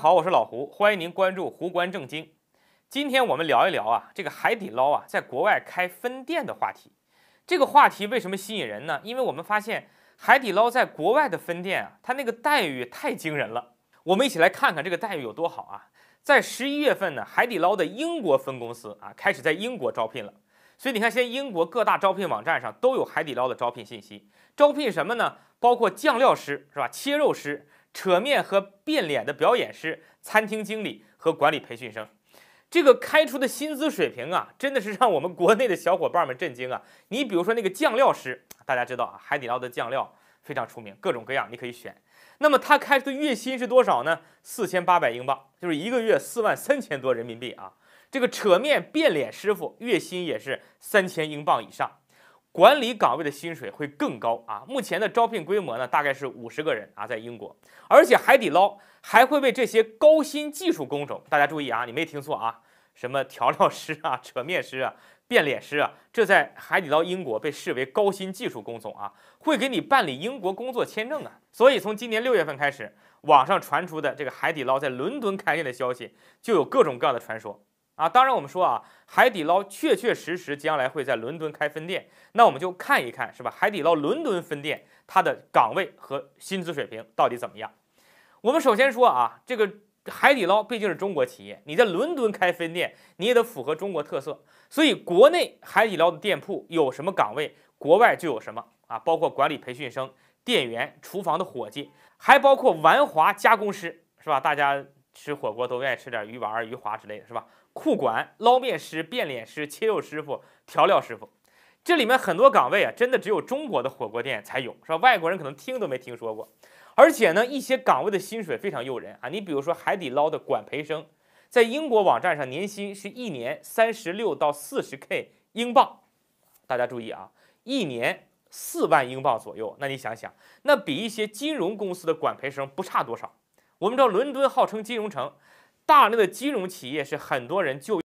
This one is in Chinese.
好，我是老胡，欢迎您关注胡观正经。今天我们聊一聊啊，这个海底捞啊，在国外开分店的话题。这个话题为什么吸引人呢？因为我们发现海底捞在国外的分店啊，它那个待遇太惊人了。我们一起来看看这个待遇有多好啊。在十一月份呢，海底捞的英国分公司啊，开始在英国招聘了。所以你看，现在英国各大招聘网站上都有海底捞的招聘信息。招聘什么呢？包括酱料师是吧？切肉师。扯面和变脸的表演师、餐厅经理和管理培训生，这个开出的薪资水平啊，真的是让我们国内的小伙伴们震惊啊！你比如说那个酱料师，大家知道啊，海底捞的酱料非常出名，各种各样你可以选。那么他开出的月薪是多少呢？四千八百英镑，就是一个月四万三千多人民币啊！这个扯面变脸师傅月薪也是三千英镑以上。管理岗位的薪水会更高啊！目前的招聘规模呢，大概是五十个人啊，在英国，而且海底捞还会为这些高新技术工种，大家注意啊，你没听错啊，什么调料师啊、扯面师啊、变脸师啊，这在海底捞英国被视为高新技术工种啊，会给你办理英国工作签证啊。所以从今年六月份开始，网上传出的这个海底捞在伦敦开店的消息，就有各种各样的传说。啊，当然我们说啊，海底捞确确实实将来会在伦敦开分店，那我们就看一看是吧？海底捞伦敦分店它的岗位和薪资水平到底怎么样？我们首先说啊，这个海底捞毕竟是中国企业，你在伦敦开分店，你也得符合中国特色，所以国内海底捞的店铺有什么岗位，国外就有什么啊，包括管理培训生、店员、厨房的伙计，还包括玩华加工师，是吧？大家。吃火锅都愿意吃点鱼丸、鱼滑之类的是吧？库管、捞面师、变脸师、切肉师傅、调料师傅，这里面很多岗位啊，真的只有中国的火锅店才有，是吧？外国人可能听都没听说过。而且呢，一些岗位的薪水非常诱人啊。你比如说海底捞的管培生，在英国网站上年薪是一年三十六到四十 k 英镑，大家注意啊，一年四万英镑左右。那你想想，那比一些金融公司的管培生不差多少。我们知道伦敦号称金融城，大量的金融企业是很多人就业。